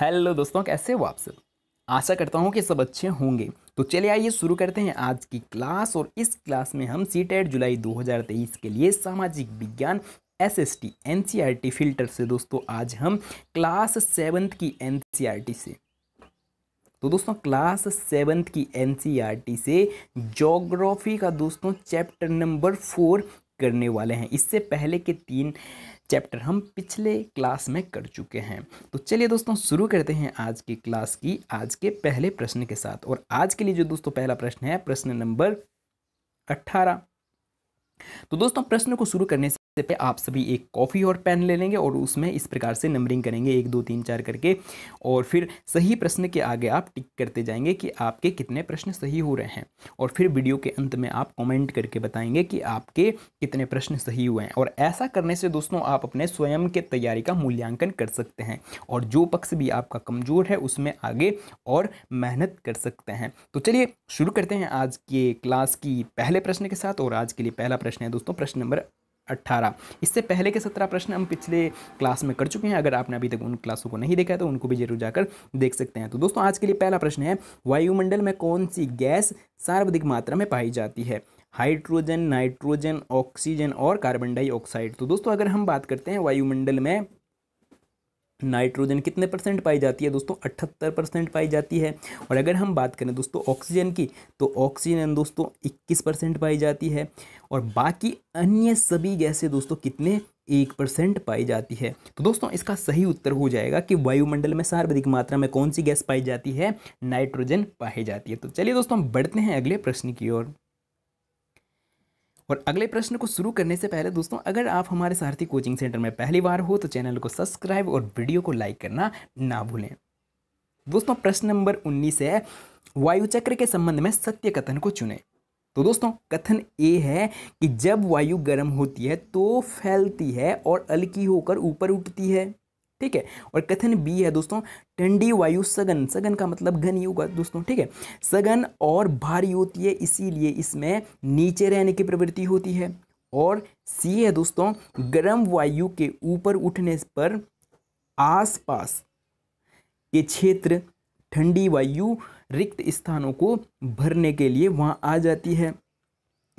hello दोस्तों कैसे हो आप सब आशा करता हूँ कि सब अच्छे होंगे तो चलिए आइए शुरू करते हैं आज की क्लास और इस क्लास में हम सी जुलाई 2023 के लिए सामाजिक विज्ञान S S T N C R T filter से दोस्तों आज हम क्लास सेवन्थ की एन सी आर टी से तो दोस्तों क्लास सेवन्थ की एन सी आर टी से जोग्राफी का दोस्तों चैप्टर नंबर फोर करने वाले हैं इससे पहले के तीन चैप्टर हम पिछले क्लास में कर चुके हैं तो चलिए दोस्तों शुरू करते हैं आज की क्लास की आज के पहले प्रश्न के साथ और आज के लिए जो दोस्तों पहला प्रश्न है प्रश्न नंबर अट्ठारह तो दोस्तों प्रश्न को शुरू करने से पे आप सभी एक कॉफ़ी और पेन ले लेंगे और उसमें इस प्रकार से नंबरिंग करेंगे एक दो तीन चार करके और फिर सही प्रश्न के आगे आप टिक करते जाएंगे कि आपके कितने प्रश्न सही हो रहे हैं और फिर वीडियो के अंत में आप कमेंट करके बताएंगे कि आपके कितने प्रश्न सही हुए हैं और ऐसा करने से दोस्तों आप अपने स्वयं के तैयारी का मूल्यांकन कर सकते हैं और जो पक्ष भी आपका कमज़ोर है उसमें आगे और मेहनत कर सकते हैं तो चलिए शुरू करते हैं आज के क्लास की पहले प्रश्न के साथ और आज के लिए पहला प्रश्न है दोस्तों प्रश्न नंबर अट्ठारह इससे पहले के सत्रह प्रश्न हम पिछले क्लास में कर चुके हैं अगर आपने अभी तक उन क्लासों को नहीं देखा है तो उनको भी जरूर जाकर देख सकते हैं तो दोस्तों आज के लिए पहला प्रश्न है वायुमंडल में कौन सी गैस सर्वाधिक मात्रा में पाई जाती है हाइड्रोजन नाइट्रोजन ऑक्सीजन और कार्बन डाइऑक्साइड तो दोस्तों अगर हम बात करते हैं वायुमंडल में नाइट्रोजन कितने परसेंट पाई जाती है दोस्तों अठहत्तर परसेंट पाई जाती है और अगर हम बात करें दोस्तों ऑक्सीजन की तो ऑक्सीजन दोस्तों इक्कीस परसेंट पाई जाती है और बाकी अन्य सभी गैसें दोस्तों कितने एक परसेंट पाई जाती है तो दोस्तों इसका सही उत्तर हो जाएगा कि वायुमंडल में सर्वाधिक मात्रा में कौन सी गैस पाई जाती है नाइट्रोजन पाई जाती है तो चलिए दोस्तों हम बढ़ते हैं अगले प्रश्न की ओर और अगले प्रश्न को शुरू करने से पहले दोस्तों अगर आप हमारे सारथी कोचिंग सेंटर में पहली बार हो तो चैनल को सब्सक्राइब और वीडियो को लाइक करना ना भूलें दोस्तों प्रश्न नंबर उन्नीस है वायुचक्र के संबंध में सत्य कथन को चुने तो दोस्तों कथन ए है कि जब वायु गर्म होती है तो फैलती है और अलकी होकर ऊपर उठती है ठीक है और कथन बी है दोस्तों ठंडी वायु सघन सघन का मतलब घन ही होगा दोस्तों ठीक है सघन और भारी होती है इसीलिए इसमें नीचे रहने की प्रवृत्ति होती है और सी है दोस्तों गर्म वायु के ऊपर उठने पर आसपास के क्षेत्र ठंडी वायु रिक्त स्थानों को भरने के लिए वहाँ आ जाती है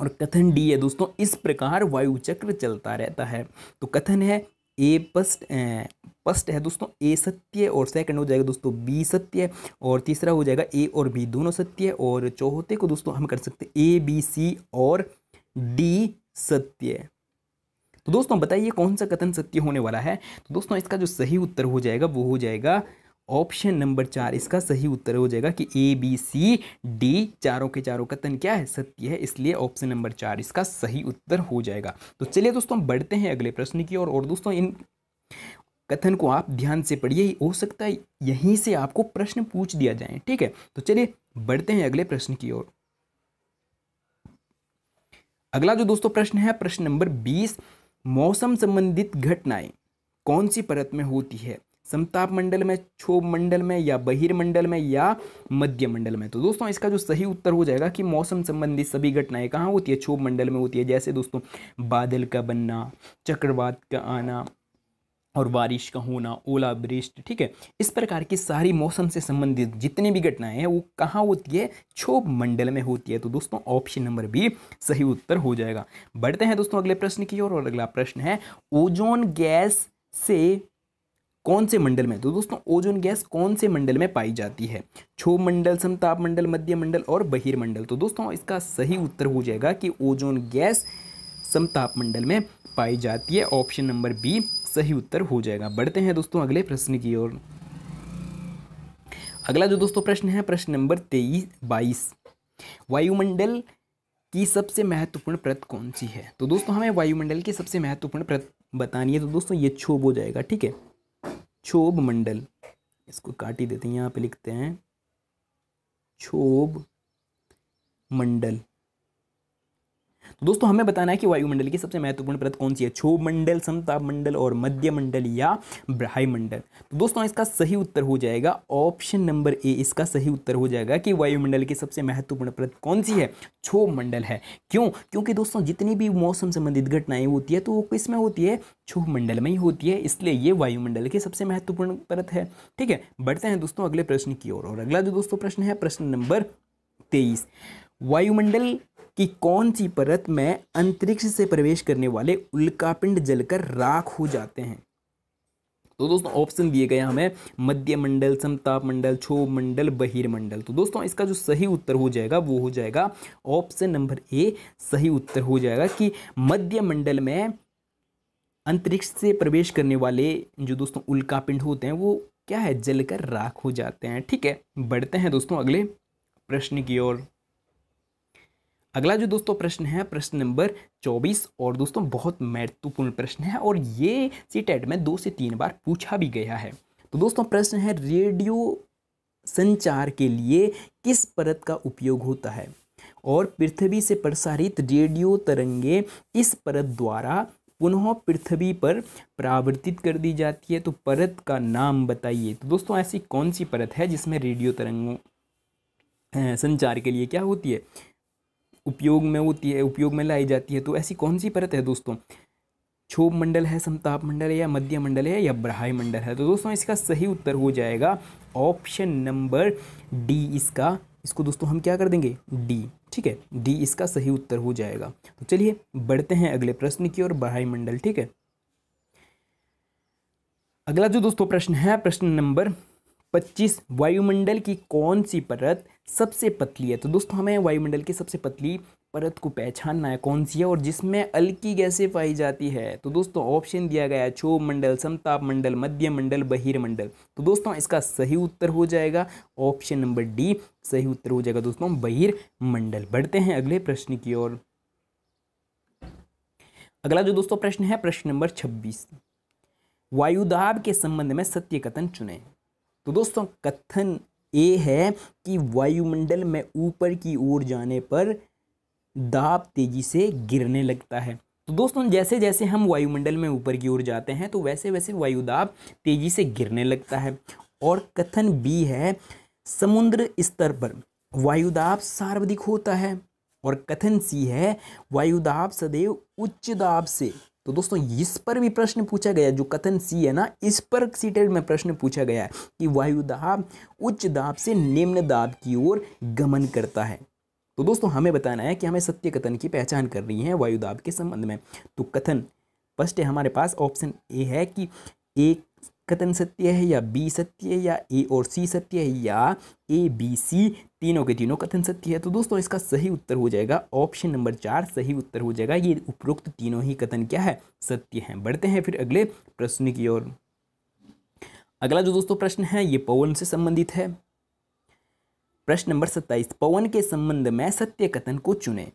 और कथन डी है दोस्तों इस प्रकार वायु चक्र चलता रहता है तो कथन है ए पस्ट फर्स्ट है दोस्तों ए सत्य है और सेकंड हो जाएगा दोस्तों बी सत्य है और तीसरा हो जाएगा ए और बी दोनों सत्य है और चौथे को दोस्तों हम कर सकते ए बी सी और डी सत्य है तो दोस्तों बताइए कौन सा कथन सत्य होने वाला है तो दोस्तों इसका जो सही उत्तर हो जाएगा वो हो जाएगा ऑप्शन नंबर चार इसका सही उत्तर हो जाएगा कि ए बी सी डी चारों के चारों कथन क्या है सत्य है इसलिए ऑप्शन नंबर चार इसका सही उत्तर हो जाएगा तो चलिए दोस्तों बढ़ते हैं अगले प्रश्न की और, और दोस्तों इन कथन को आप ध्यान से पढ़िए हो सकता है यहीं से आपको प्रश्न पूछ दिया जाए ठीक है तो चलिए बढ़ते हैं अगले प्रश्न की ओर अगला जो दोस्तों प्रश्न है प्रश्न नंबर बीस मौसम संबंधित घटनाएं कौन सी परत में होती है समताप मंडल में क्षोभ मंडल में या बहिर्मंडल में या मध्य मंडल में तो दोस्तों इसका जो सही उत्तर हो जाएगा कि मौसम संबंधित सभी घटनाएं कहाँ होती है क्षोभ मंडल में होती है जैसे दोस्तों बादल का बनना चक्रवात का आना और बारिश का होना ओला ठीक है इस प्रकार की सारी मौसम से संबंधित जितनी भी घटनाएं हैं वो कहाँ होती है क्षोभ मंडल में होती है तो दोस्तों ऑप्शन नंबर बी सही उत्तर हो जाएगा बढ़ते हैं दोस्तों अगले प्रश्न की ओर और, और अगला प्रश्न है ओजोन गैस से कौन से मंडल में तो दोस्तों ओजोन गैस कौन से मंडल में पाई जाती है क्षोभ मंडल समताप मंडल मध्य मंडल और बहिर्मंडल तो दोस्तों इसका सही उत्तर हो जाएगा कि ओजोन गैस समताप मंडल में पाई जाती है ऑप्शन नंबर बी सही उत्तर हो जाएगा बढ़ते हैं दोस्तों अगले प्रश्न की ओर अगला जो दोस्तों प्रश्न है प्रश्न नंबर तेईस बाईस वायुमंडल की सबसे महत्वपूर्ण प्रत कौन सी है तो दोस्तों हमें वायुमंडल की सबसे महत्वपूर्ण प्रत बतानी है तो दोस्तों ये क्षोभ हो जाएगा ठीक है क्षोभ मंडल इसको काट ही देते हैं यहाँ पे लिखते हैं क्षोभ मंडल तो दोस्तों हमें बताना है कि वायुमंडल की सबसे महत्वपूर्ण परत कौन सी है क्षोभ मंडल समताप मंडल और मध्य मंडल या मंडल तो दोस्तों इसका सही उत्तर हो जाएगा ऑप्शन नंबर ए इसका सही उत्तर हो जाएगा कि वायुमंडल की सबसे महत्वपूर्ण परत कौन सी है क्षोभ मंडल है क्यों क्योंकि दोस्तों जितनी भी मौसम संबंधित घटनाएं होती है तो वो किसमें होती है क्षोभ मंडल में ही होती है इसलिए ये वायुमंडल की सबसे महत्वपूर्ण परत है ठीक है बढ़ते हैं दोस्तों अगले प्रश्न की ओर और अगला जो दोस्तों प्रश्न है प्रश्न नंबर तेईस वायुमंडल कि कौन सी परत में अंतरिक्ष से प्रवेश करने वाले उल्कापिंड जलकर राख हो जाते हैं तो दोस्तों ऑप्शन दिए गए हमें मध्य मंडल समताप मंडल क्षोभ मंडल बहिर्मंडल तो दोस्तों इसका जो सही उत्तर हो जाएगा वो हो जाएगा ऑप्शन नंबर ए सही उत्तर हो जाएगा कि मध्य मंडल में अंतरिक्ष से प्रवेश करने वाले जो दोस्तों उल्कापिंड होते हैं वो क्या है जलकर राख हो जाते हैं ठीक है बढ़ते हैं दोस्तों अगले प्रश्न की ओर अगला जो दोस्तों प्रश्न है प्रश्न नंबर 24 और दोस्तों बहुत महत्वपूर्ण प्रश्न है और ये सी में दो से तीन बार पूछा भी गया है तो दोस्तों प्रश्न है रेडियो संचार के लिए किस परत का उपयोग होता है और पृथ्वी से प्रसारित रेडियो तरंगे इस परत द्वारा पुनः पृथ्वी पर प्रावर्तित कर दी जाती है तो परत का नाम बताइए तो दोस्तों ऐसी कौन सी परत है जिसमें रेडियो तरंगों संचार के लिए क्या होती है उपयोग में होती है उपयोग में लाई जाती है तो ऐसी कौन सी परत है दोस्तों क्षोभ मंडल है समताप मंडल है या मध्य मंडल है या ब्रहाई मंडल है तो दोस्तों इसका सही उत्तर हो जाएगा ऑप्शन नंबर डी इसका इसको दोस्तों हम क्या कर देंगे डी ठीक है डी इसका सही उत्तर हो जाएगा तो चलिए बढ़ते हैं अगले प्रश्न की ओर बढ़ाई मंडल ठीक है अगला जो दोस्तों प्रश्न है प्रश्न नंबर 25 वायुमंडल की कौन सी परत सबसे पतली है तो दोस्तों हमें वायुमंडल की सबसे पतली परत को पहचानना है कौन सी है और जिसमें अल्की गैसें पाई जाती है तो दोस्तों ऑप्शन दिया गया है क्षोभ मंडल समताप मंडल मध्य मंडल बहिर मंडल तो दोस्तों इसका सही उत्तर हो जाएगा ऑप्शन नंबर डी सही उत्तर हो जाएगा दोस्तों बहिर्मंडल बढ़ते हैं अगले प्रश्न की ओर अगला जो दोस्तों प्रश्न है प्रश्न नंबर छब्बीस वायुदाब के संबंध में सत्य कथन चुने तो दोस्तों कथन ए है कि वायुमंडल में ऊपर की ओर जाने पर दाब तेज़ी से गिरने लगता है तो दोस्तों जैसे जैसे हम वायुमंडल में ऊपर की ओर जाते हैं तो वैसे वैसे वायुदाब तेज़ी से गिरने लगता है और कथन बी है समुद्र स्तर पर वायुदाब सार्वधिक होता है और कथन सी है वायुदाब सदैव उच्च दाब से तो दोस्तों इस पर भी प्रश्न पूछा गया जो कथन सी है ना इस पर सीटेड में प्रश्न पूछा गया है कि वायु दाब उच्च दाब से निम्न दाब की ओर गमन करता है तो दोस्तों हमें बताना है कि हमें सत्य कथन की पहचान करनी है वायु दाब के संबंध में तो कथन फर्स्ट है हमारे पास ऑप्शन ए है कि एक कथन सत्य है या बी सत्य है या ए और सी सत्य है या ए बी सी तीनों के तीनों कथन सत्य है तो दोस्तों इसका सही उत्तर हो जाएगा ऑप्शन नंबर चार सही उत्तर हो जाएगा ये उपरोक्त तीनों ही कथन क्या है सत्य है बढ़ते हैं फिर अगले प्रश्न की ओर अगला जो दोस्तों प्रश्न है ये पवन से संबंधित है प्रश्न नंबर सत्ताईस पवन के संबंध में सत्य कथन को चुने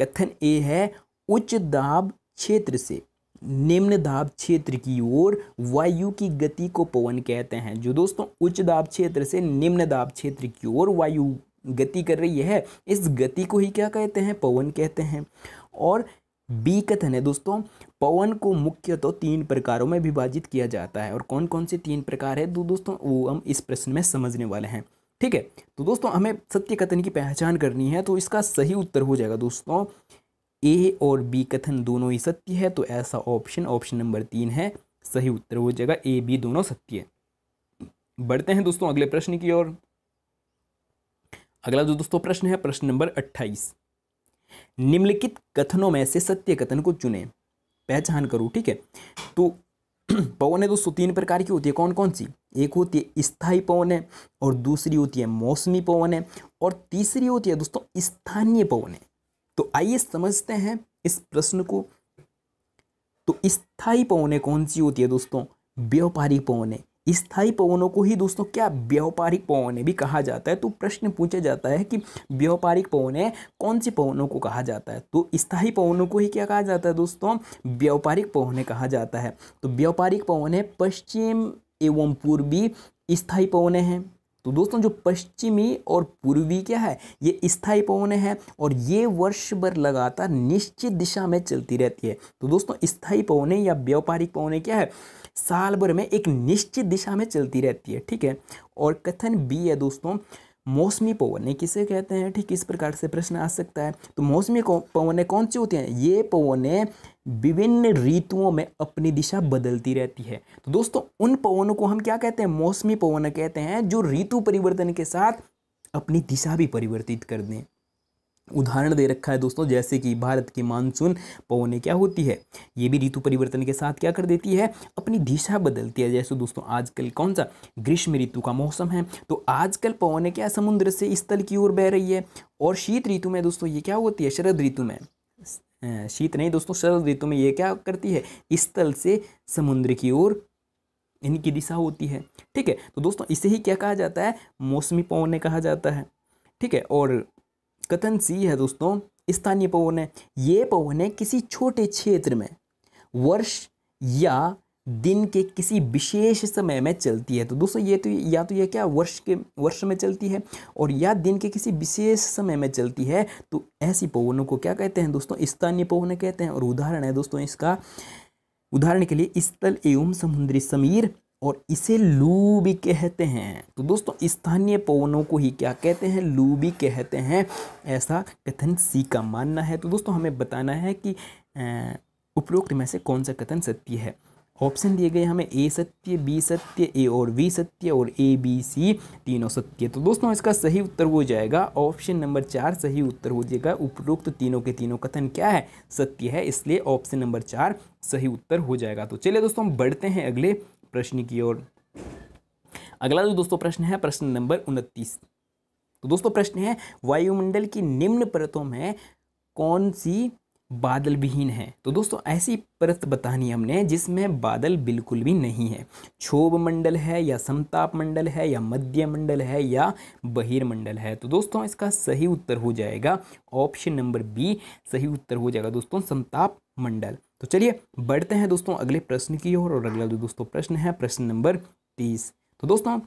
कथन ए है उच्च दाब क्षेत्र से निम्न दाब क्षेत्र की ओर वायु की गति को पवन कहते हैं जो दोस्तों उच्च दाब क्षेत्र से निम्न दाब क्षेत्र की ओर वायु गति कर रही है इस गति को ही क्या कहते हैं पवन कहते हैं और बी कथन है दोस्तों पवन को मुख्यतः तो तीन प्रकारों में विभाजित किया जाता है और कौन कौन से तीन प्रकार है दो दोस्तों वो हम इस प्रश्न में समझने वाले हैं ठीक है तो दोस्तों हमें सत्य कथन की पहचान करनी है तो इसका सही उत्तर हो जाएगा दोस्तों ए और बी कथन दोनों ही सत्य है तो ऐसा ऑप्शन ऑप्शन नंबर तीन है सही उत्तर हो जाएगा ए बी दोनों सत्य है बढ़ते हैं दोस्तों अगले प्रश्न की ओर अगला जो दोस्तों प्रश्न है प्रश्न नंबर अट्ठाईस निम्नलिखित कथनों में से सत्य कथन को चुने पहचान करो ठीक है तो पवन है दोस्तों तीन प्रकार की होती है कौन कौन सी एक होती है स्थायी पवन है और दूसरी होती है मौसमी पवन है और तीसरी होती है दोस्तों स्थानीय पवन है तो आइए समझते हैं इस प्रश्न को तो स्थाई पवने कौन सी होती है दोस्तों व्यापारिक पवने स्थाई पवनों को ही दोस्तों क्या व्यापारिक पवने भी कहा जाता है तो प्रश्न पूछा जाता है कि व्यापारिक पवने कौन सी पवनों को कहा जाता है तो स्थायी पवनों को ही क्या कहा जाता है दोस्तों व्यापारिक पवने कहा जाता है तो व्यापारिक पवने पश्चिम एवं पूर्वी स्थाई पवने हैं तो दोस्तों जो पश्चिमी और पूर्वी क्या है ये स्थायी पवन है और ये वर्ष भर लगातार निश्चित दिशा में चलती रहती है तो दोस्तों स्थायी पवने या व्यापारिक पवने क्या है साल भर में एक निश्चित दिशा में चलती रहती है ठीक है और कथन बी है दोस्तों मौसमी पवने किसे कहते हैं ठीक इस प्रकार से प्रश्न आ सकता है तो मौसमी पवने कौन सी होती हैं ये पवने विभिन्न ऋतुओं में अपनी दिशा बदलती रहती है तो दोस्तों उन पवनों को हम क्या कहते हैं मौसमी पवन कहते हैं जो ऋतु परिवर्तन के साथ अपनी दिशा भी परिवर्तित कर दें उदाहरण दे रखा है दोस्तों जैसे कि भारत की मानसून पवने क्या होती है ये भी ऋतु परिवर्तन के साथ क्या कर देती है अपनी दिशा बदलती है जैसे दोस्तों आजकल कौन सा ग्रीष्म ऋतु का मौसम है तो आजकल पवने क्या समुद्र से इस तल की ओर बह रही है और शीत ऋतु में दोस्तों ये क्या होती है शरद ऋतु में शीत नहीं दोस्तों शरद ऋतु में ये क्या करती है इस तल से समुद्र की ओर इनकी दिशा होती है ठीक है तो दोस्तों इसे ही क्या कहा जाता है मौसमी पवन कहा जाता है ठीक है और कथन सी है दोस्तों स्थानीय पवन है ये पवन है किसी छोटे क्षेत्र में वर्ष या दिन के किसी विशेष समय में चलती है तो दोस्तों ये तो या तो ये क्या वर्ष के वर्ष में चलती है और या दिन के किसी विशेष समय में चलती है तो ऐसी पवनों को क्या कहते हैं दोस्तों स्थानीय पवन कहते हैं और उदाहरण है दोस्तों इसका उदाहरण के लिए स्थल एवं समुद्री समीर और इसे लू भी कहते हैं तो दोस्तों स्थानीय पवनों को ही क्या कहते हैं लू भी कहते हैं ऐसा कथन सी का मानना है तो दोस्तों हमें बताना है कि उपरोक्त में से कौन सा कथन सत्य है ऑप्शन दिए गए हमें ए सत्य बी सत्य ए और वी सत्य और ए बी सी तीनों सत्य तो दोस्तों इसका सही उत्तर हो जाएगा ऑप्शन नंबर चार सही उत्तर हो जाएगा उपरोक्त तीनों के तीनों कथन क्या है सत्य है इसलिए ऑप्शन नंबर चार सही उत्तर हो जाएगा तो चलिए दोस्तों हम बढ़ते हैं अगले प्रश्न की ओर अगला जो दोस्तों प्रश्न है प्रश्न नंबर उनतीस तो दोस्तों प्रश्न है वायुमंडल की निम्न परतों में कौन सी बादल विहीन है तो दोस्तों ऐसी परत बतानी हमने जिसमें बादल बिल्कुल भी नहीं है क्षोभ मंडल है या समताप मंडल है या मध्य मंडल है या बहिर्मंडल है तो दोस्तों इसका सही उत्तर हो जाएगा ऑप्शन नंबर बी सही उत्तर हो जाएगा दोस्तों समताप मंडल तो चलिए बढ़ते हैं दोस्तों अगले प्रश्न की ओर और अगला जो दोस्तों प्रश्न है प्रश्न नंबर तीस तो दोस्तों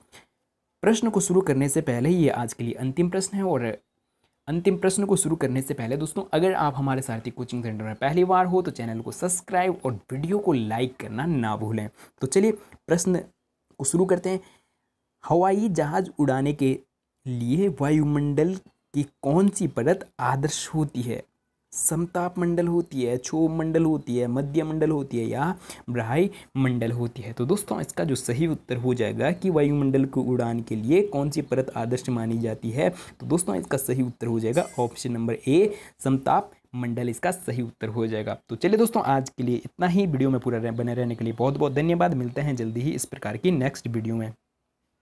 प्रश्न को शुरू करने से पहले ही ये आज के लिए अंतिम प्रश्न है और अंतिम प्रश्न को शुरू करने से पहले दोस्तों अगर आप हमारे सारथी कोचिंग सेंटर में पहली बार हो तो चैनल को सब्सक्राइब और वीडियो को लाइक करना ना भूलें तो चलिए प्रश्न को शुरू करते हैं हवाई जहाज उड़ाने के लिए वायुमंडल की कौन सी परत आदर्श होती है समताप मंडल होती है क्षोभ मंडल होती है मध्य मंडल होती है या ब्राह्य मंडल होती है तो दोस्तों इसका जो सही उत्तर हो जाएगा कि वायुमंडल को उड़ान के लिए कौन सी परत आदर्श मानी जाती है तो दोस्तों इसका सही उत्तर हो जाएगा ऑप्शन नंबर ए समताप मंडल इसका सही उत्तर हो जाएगा तो चलिए दोस्तों आज के लिए इतना ही वीडियो में पूरा बने रहने के लिए बहुत बहुत धन्यवाद मिलते हैं जल्दी ही इस प्रकार की नेक्स्ट वीडियो में